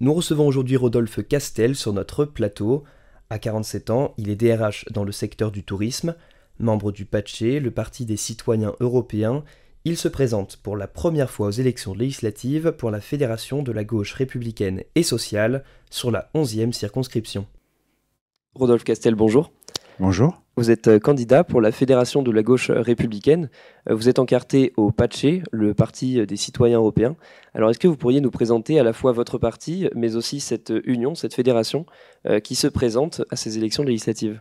Nous recevons aujourd'hui Rodolphe Castel sur notre plateau. À 47 ans, il est DRH dans le secteur du tourisme. Membre du PACE, le Parti des citoyens européens, il se présente pour la première fois aux élections législatives pour la Fédération de la gauche républicaine et sociale sur la 11e circonscription. Rodolphe Castel, bonjour. Bonjour. Vous êtes euh, candidat pour la Fédération de la gauche républicaine. Euh, vous êtes encarté au PACE, le Parti des citoyens européens. Alors, est-ce que vous pourriez nous présenter à la fois votre parti, mais aussi cette union, cette fédération euh, qui se présente à ces élections législatives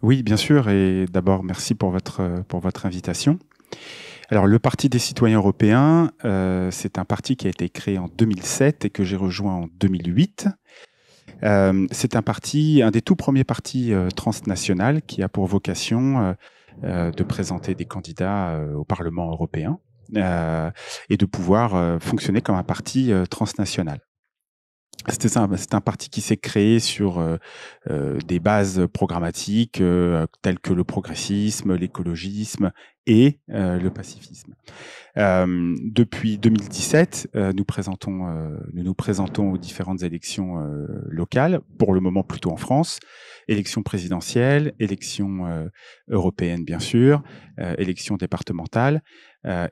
Oui, bien sûr. Et d'abord, merci pour votre, pour votre invitation. Alors, le Parti des citoyens européens, c'est un parti qui a été créé en 2007 et que j'ai rejoint en 2008. Euh, c'est un parti, un des tout premiers partis euh, transnational qui a pour vocation euh, de présenter des candidats au Parlement européen et de pouvoir fonctionner comme un parti transnational. C'est un, parti qui s'est créé sur des bases programmatiques telles que le progressisme, l'écologisme et euh, le pacifisme. Euh, depuis 2017, euh, nous, présentons, nous nous présentons aux différentes élections locales, pour le moment plutôt en France, élections présidentielles, élections européennes bien sûr, élections départementales,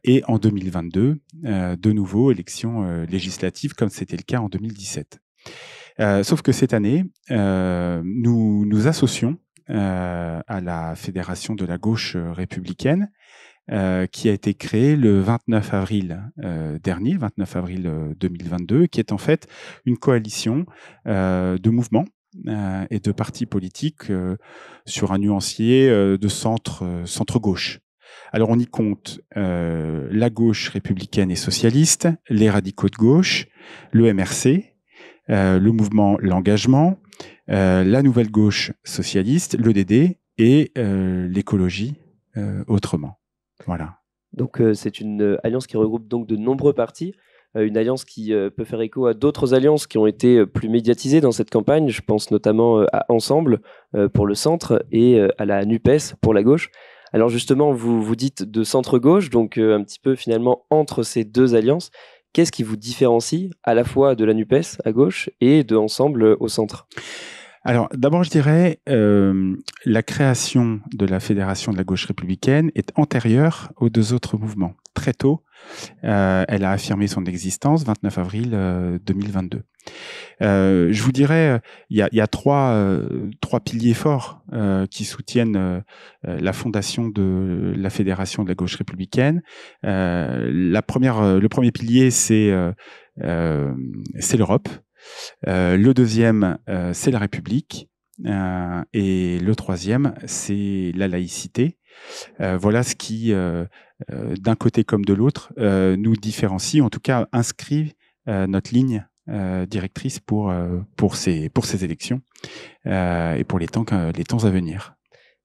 et en 2022, de nouveau élections législatives comme c'était le cas en 2017. sauf que cette année, nous nous associons euh, à la Fédération de la gauche euh, républicaine, euh, qui a été créée le 29 avril dernier, 29 avril 2022, qui est en fait une coalition de mouvements et de partis politiques sur un nuancier de centre, centre-gauche. Alors on y compte la gauche républicaine et socialiste, les radicaux de gauche, le MRC, euh, le mouvement L'engagement, euh, la nouvelle gauche socialiste, l'EDD et euh, l'écologie euh, autrement. Voilà. Donc c'est une alliance qui regroupe donc de nombreux partis une alliance qui peut faire écho à d'autres alliances qui ont été plus médiatisées dans cette campagne. Je pense notamment à Ensemble pour le centre et à la NUPES pour la gauche. Alors justement, vous vous dites de centre-gauche, donc un petit peu finalement entre ces deux alliances. Qu'est-ce qui vous différencie à la fois de la NUPES à gauche et de Ensemble au centre alors, d'abord, je dirais, euh, la création de la Fédération de la gauche républicaine est antérieure aux deux autres mouvements. Très tôt, euh, elle a affirmé son existence, 29 avril 2022. Euh, je vous dirais, il y, y a, trois, trois piliers forts qui soutiennent la fondation de la Fédération de la gauche républicaine. la première, le premier pilier, c'est l'Europe. Euh, le deuxième, euh, c'est la République. Euh, et le troisième, c'est la laïcité. voilà ce qui, d'un côté comme de l'autre, nous différencie, en tout cas inscrit notre ligne directrice pour, pour, ces, pour ces élections et pour les temps, les temps à venir.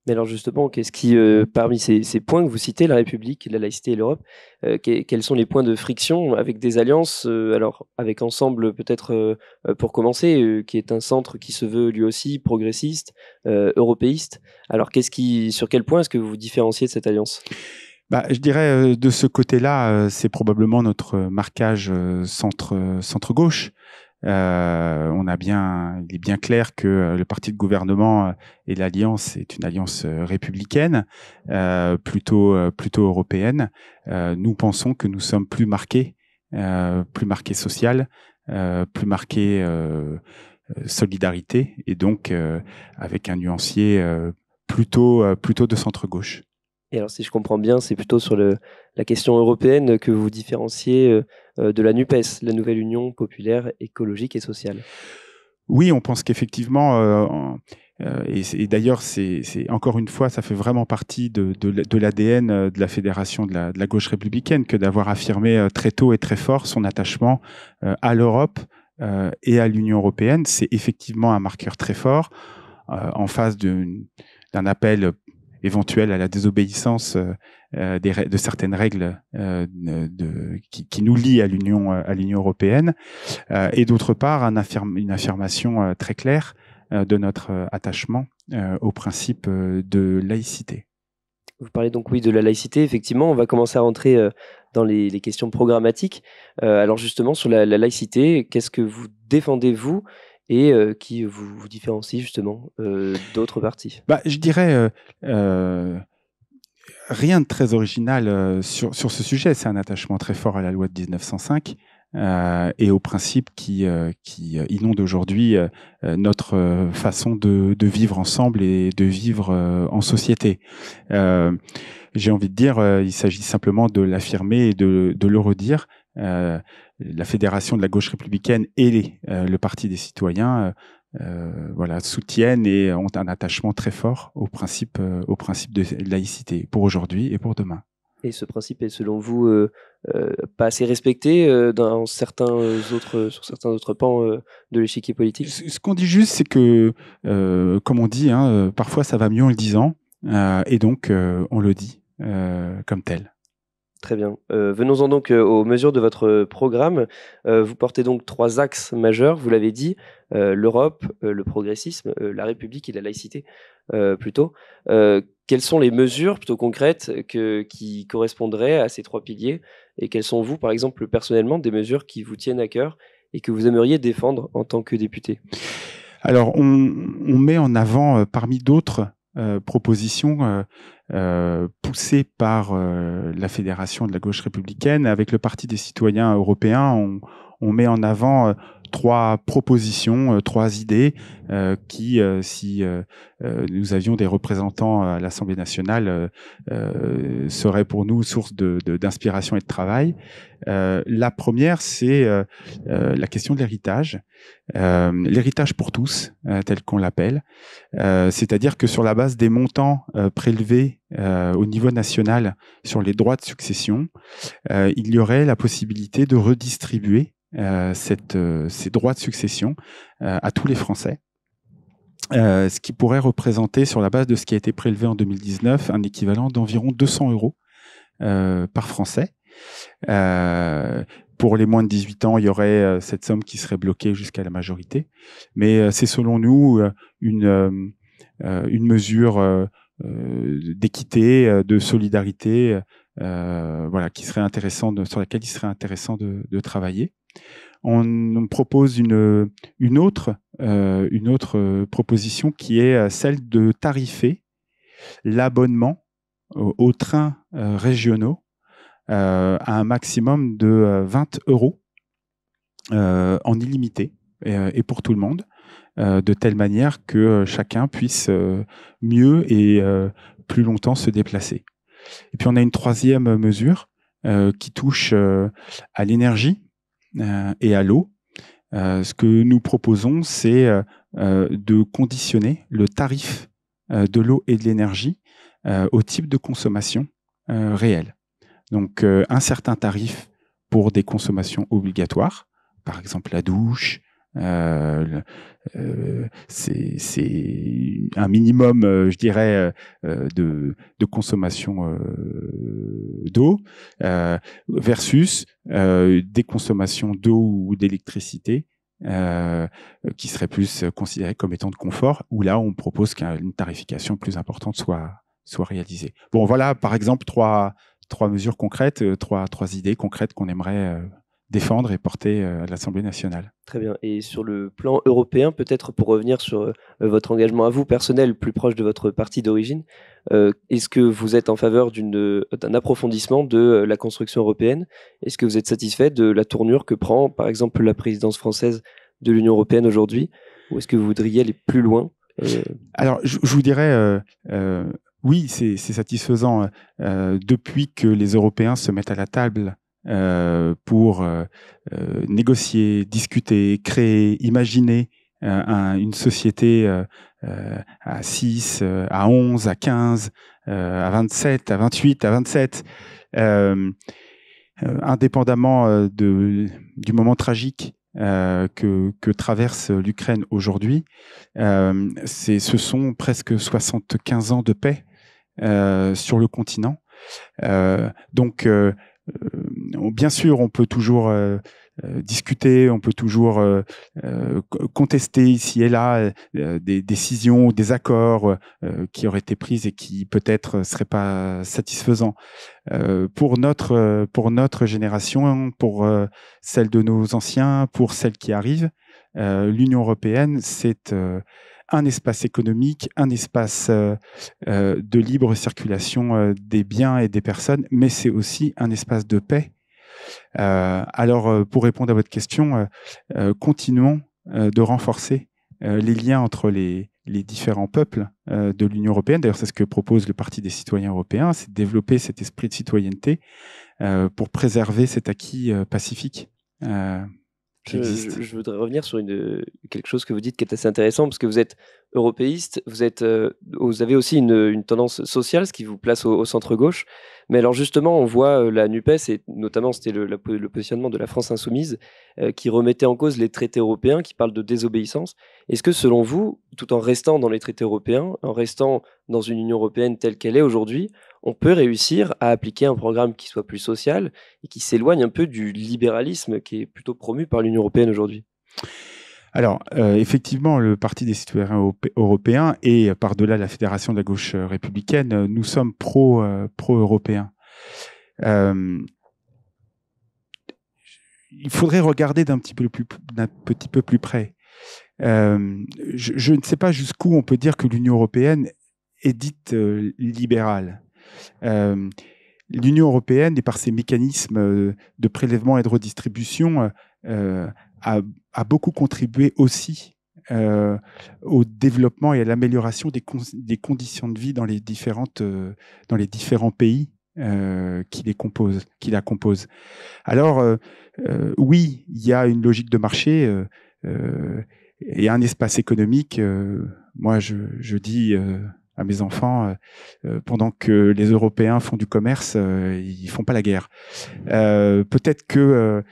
Mais alors justement, qu'est-ce qui, euh, parmi ces, points que vous citez, la République, la laïcité et l'Europe, euh, quels sont les points de friction avec des alliances euh, Alors avec Ensemble peut-être pour commencer, qui est un centre qui se veut lui aussi progressiste, européiste. Alors qu'est-ce qui, sur quel point est-ce que vous vous différenciez de cette alliance bah, je dirais de ce côté-là, c'est probablement notre marquage centre, centre gauche. Euh, on a bien, il est bien clair que euh, le parti de gouvernement euh, et l'alliance est une alliance euh, républicaine, euh, plutôt plutôt européenne. Euh, nous pensons que nous sommes plus marqués, plus marqués social, plus marqués solidarité, et donc avec un nuancier plutôt plutôt de centre gauche. Et alors, si je comprends bien, c'est plutôt sur la question européenne que vous différenciez euh, euh, de la NUPES, la Nouvelle Union Populaire Écologique et Sociale. Oui, on pense qu'effectivement, euh, et, d'ailleurs, c'est encore une fois, ça fait vraiment partie de, l'ADN de la fédération de la, gauche républicaine que d'avoir affirmé très tôt et très fort son attachement à l'Europe et à l'Union européenne. C'est effectivement un marqueur très fort en face d'un appel éventuelle à la désobéissance euh, euh, de certaines règles euh, de, qui, nous lient à l'Union à l'Union européenne, et d'autre part une affirmation très claire de notre attachement au principe de laïcité. Vous parlez donc oui de la laïcité. Effectivement, on va commencer à rentrer dans les, questions programmatiques. alors justement sur la laïcité, qu'est-ce que vous défendez vous et euh, qui vous, différencie justement euh, d'autres parties bah, Je dirais euh, rien de très original sur, sur, ce sujet. C'est un attachement très fort à la loi de 1905. et aux principes qui, qui inondent aujourd'hui notre façon de, vivre ensemble et de vivre en société. J'ai envie de dire, il s'agit simplement de l'affirmer et de, le redire la fédération de la gauche républicaine et euh, le Parti des citoyens euh, euh, voilà, soutiennent et ont un attachement très fort au principe, au principe de laïcité pour aujourd'hui et pour demain. Et ce principe est, selon vous, pas assez respecté dans certains autres, sur certains autres pans de l'échiquier politique Ce, qu'on dit juste, c'est que, comme on dit, hein, parfois ça va mieux en le disant, et donc on le dit comme tel. Très bien. Euh, venons-en donc euh, aux mesures de votre programme. Euh, vous portez donc trois axes majeurs, vous l'avez dit, l'Europe, le progressisme, la République et la laïcité plutôt. quelles sont les mesures plutôt concrètes que, qui correspondraient à ces trois piliers et quelles sont vous, par exemple, personnellement, des mesures qui vous tiennent à cœur et que vous aimeriez défendre en tant que député alors, on, met en avant, parmi d'autres, euh, proposition euh, euh, poussée par la Fédération de la gauche républicaine avec le Parti des citoyens européens. on met en avant trois propositions, euh, trois idées euh, qui, euh, si nous avions des représentants à l'Assemblée nationale, seraient pour nous source d'inspiration de, et de travail. la première, c'est la question de l'héritage, l'héritage pour tous, tel qu'on l'appelle, c'est-à-dire que sur la base des montants prélevés au niveau national sur les droits de succession, il y aurait la possibilité de redistribuer euh, cette, euh, ces droits de succession euh, à tous les Français. ce qui pourrait représenter, sur la base de ce qui a été prélevé en 2019, un équivalent d'environ 200 euros par Français. pour les moins de 18 ans, il y aurait cette somme qui serait bloquée jusqu'à la majorité. Mais c'est selon nous une, une mesure d'équité, de solidarité, voilà, qui serait intéressant sur laquelle il serait intéressant de travailler. On, propose une, autre, une autre euh, euh, proposition qui est euh, celle de tarifer l'abonnement aux, trains régionaux à un maximum de 20 euros en illimité et, pour tout le monde, de telle manière que chacun puisse mieux et plus longtemps se déplacer. Et puis on a une troisième mesure qui touche à l'énergie euh, et à l'eau. Euh, ce que nous proposons, c'est euh, de conditionner le tarif de l'eau et de l'énergie au type de consommation réelle. Donc un certain tarif pour des consommations obligatoires, par exemple la douche, euh, euh, c'est un minimum, euh, je dirais, de, consommation d'eau versus des consommations d'eau ou d'électricité qui seraient plus considérées comme étant de confort, où là, on propose qu'une tarification plus importante soit, soit réalisée. Bon, voilà, par exemple, trois, trois mesures concrètes, trois, trois idées concrètes qu'on aimerait défendre et porter euh, à l'Assemblée nationale. Très bien. Et sur le plan européen, peut-être pour revenir sur euh, votre engagement à vous personnel, plus proche de votre parti d'origine, euh, est-ce que vous êtes en faveur d'un approfondissement de la construction européenne Est-ce que vous êtes satisfait de la tournure que prend, par exemple, la présidence française de l'Union européenne aujourd'hui Ou est-ce que vous voudriez aller plus loin Alors, je, vous dirais... oui, c'est satisfaisant. depuis que les Européens se mettent à la table euh, pour euh, euh, négocier, discuter, créer, imaginer une société à 6, à 11, à 15, à 27, à 28, à 27. indépendamment de, du moment tragique que, traverse l'Ukraine aujourd'hui, ce sont presque 75 ans de paix sur le continent. donc, bien sûr, on peut toujours euh, euh, discuter, on peut toujours euh, contester ici et là des décisions, des accords qui auraient été prises et qui peut-être ne seraient pas satisfaisants. pour notre pour notre génération, pour celle de nos anciens, pour celle qui arrive, l'Union européenne, c'est un espace économique, un espace de libre circulation des biens et des personnes, mais c'est aussi un espace de paix euh, alors, euh, pour répondre à votre question, euh, continuons de renforcer les liens entre les, différents peuples de l'Union européenne. D'ailleurs, c'est ce que propose le Parti des citoyens européens, c'est de développer cet esprit de citoyenneté pour préserver cet acquis pacifique je, voudrais revenir sur une, euh, quelque chose que vous dites qui est assez intéressant, parce que vous êtes européiste, vous, êtes, euh, vous avez aussi une, tendance sociale, ce qui vous place au, centre-gauche. Mais alors justement, on voit euh, la NUPES, et notamment c'était le, positionnement de la France insoumise, qui remettait en cause les traités européens, qui parle de désobéissance. Est-ce que selon vous, tout en restant dans les traités européens, en restant dans une Union européenne telle qu'elle est aujourd'hui, on peut réussir à appliquer un programme qui soit plus social et qui s'éloigne un peu du libéralisme qui est plutôt promu par l'Union européenne aujourd'hui alors, euh, effectivement, le Parti des citoyens européens et euh, par-delà la Fédération de la gauche euh, républicaine, nous sommes pro, européens il faudrait regarder d'un petit peu plus, petit peu plus près. je, ne sais pas jusqu'où on peut dire que l'Union européenne est dite libérale. Euh, L'Union européenne, et par ses mécanismes euh, de prélèvement et de redistribution, euh, a, beaucoup contribué aussi au développement et à l'amélioration des, des, conditions de vie dans les, différentes, dans les différents pays qui, les composent, qui la composent. Alors, oui, il y a une logique de marché et un espace économique. moi, je, je dis à mes enfants, euh, euh, pendant que les Européens font du commerce, ils euh, ils font pas la guerre. Peut-être que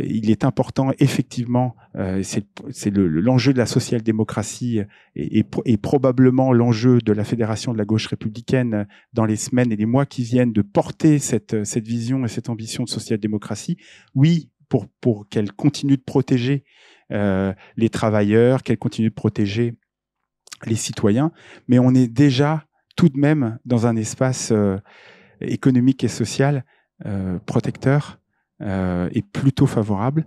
il est important effectivement, c'est l'enjeu de la social-démocratie et, probablement l'enjeu de la fédération de la gauche républicaine dans les semaines et les mois qui viennent de porter cette, cette vision et cette ambition de social-démocratie. Oui, pour, pour qu'elle continue de protéger les travailleurs, qu'elle continue de protéger les citoyens, mais on est déjà tout de même dans un espace euh, économique et social euh, protecteur euh, et plutôt favorable,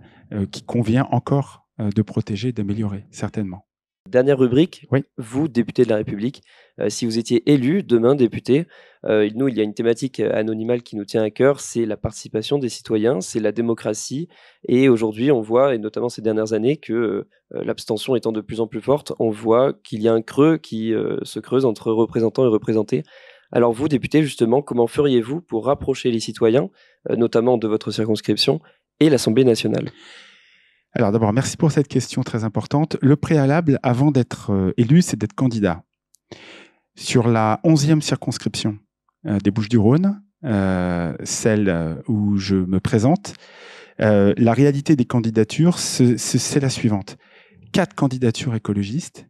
qui convient encore de protéger d'améliorer, certainement. Dernière rubrique, vous, député de la République, euh, si vous étiez élu demain député, euh, nous, il y a une thématique euh, anonymale qui nous tient à cœur, c'est la participation des citoyens, c'est la démocratie. Et aujourd'hui, on voit, et notamment ces dernières années, que l'abstention étant de plus en plus forte, on voit qu'il y a un creux qui se creuse entre représentants et représentés. Alors vous, député, justement, comment feriez-vous pour rapprocher les citoyens, notamment de votre circonscription, et l'Assemblée nationale alors d'abord, merci pour cette question très importante. Le préalable avant d'être euh, élu, c'est d'être candidat. Sur la onzième circonscription euh, des Bouches-du-Rhône, euh, celle où je me présente, la réalité des candidatures, c'est la suivante. Quatre candidatures écologistes,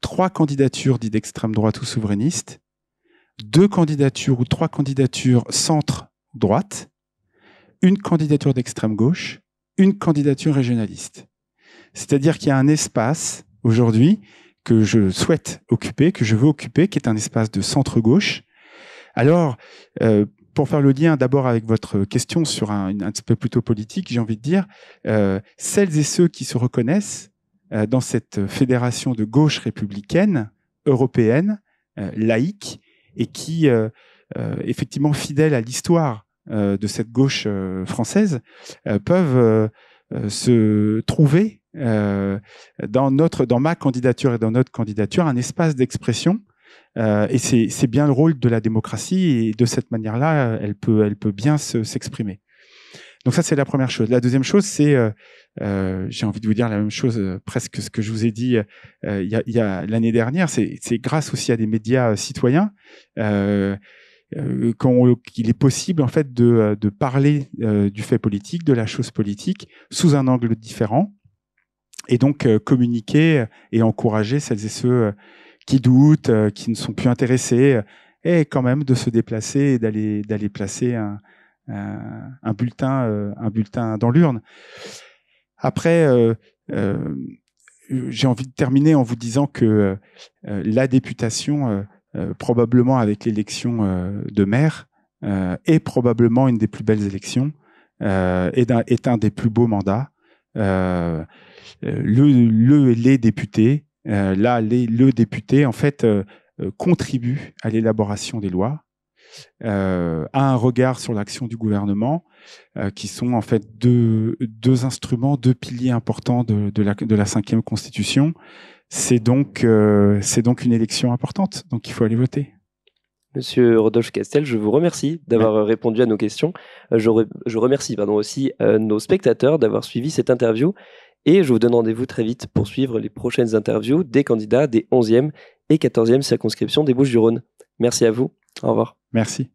trois candidatures dites d'extrême droite ou souverainiste, deux candidatures ou trois candidatures centre-droite, une candidature d'extrême gauche une candidature régionaliste. C'est-à-dire qu'il y a un espace aujourd'hui que je souhaite occuper, que je veux occuper, qui est un espace de centre-gauche. Alors, euh, pour faire le lien d'abord avec votre question sur un, aspect plutôt politique, j'ai envie de dire, euh, celles et ceux qui se reconnaissent euh, dans cette fédération de gauche républicaine, européenne, laïque, et qui, effectivement, fidèle à l'histoire euh, de cette gauche euh, française euh, peuvent se trouver dans notre, dans ma candidature et dans notre candidature, un espace d'expression et c'est bien le rôle de la démocratie, et de cette manière-là, elle peut, elle peut bien s'exprimer. Donc ça, c'est la première chose. La deuxième chose, c'est, j'ai envie de vous dire la même chose, presque ce que je vous ai dit il y l'année dernière, c'est grâce aussi à des médias citoyens euh, qu'il est possible en fait de, euh, parler euh, du fait politique, de la chose politique, sous un angle différent, et donc communiquer et encourager celles et ceux qui doutent, qui ne sont plus intéressés, et quand même de se déplacer et d'aller d'aller placer un bulletin un bulletin dans l'urne. Après. j'ai envie de terminer en vous disant que la députation euh, probablement avec l'élection euh, de maire, est euh, probablement une des plus belles élections, est un, est, un, des plus beaux mandats. les députés, là, les, le député, en fait, contribue à l'élaboration des lois, euh, a un regard sur l'action du gouvernement, euh, qui sont en fait deux, instruments, deux piliers importants de, la, de la cinquième constitution. C'est donc, euh, donc une élection importante, donc il faut aller voter. Monsieur Rodolphe Castel, je vous remercie d'avoir répondu à nos questions. Euh, je, je remercie pardon, aussi nos spectateurs d'avoir suivi cette interview et je vous donne rendez-vous très vite pour suivre les prochaines interviews des candidats des 11e et 14e circonscriptions des Bouches-du-Rhône. Merci à vous. Au revoir. Merci.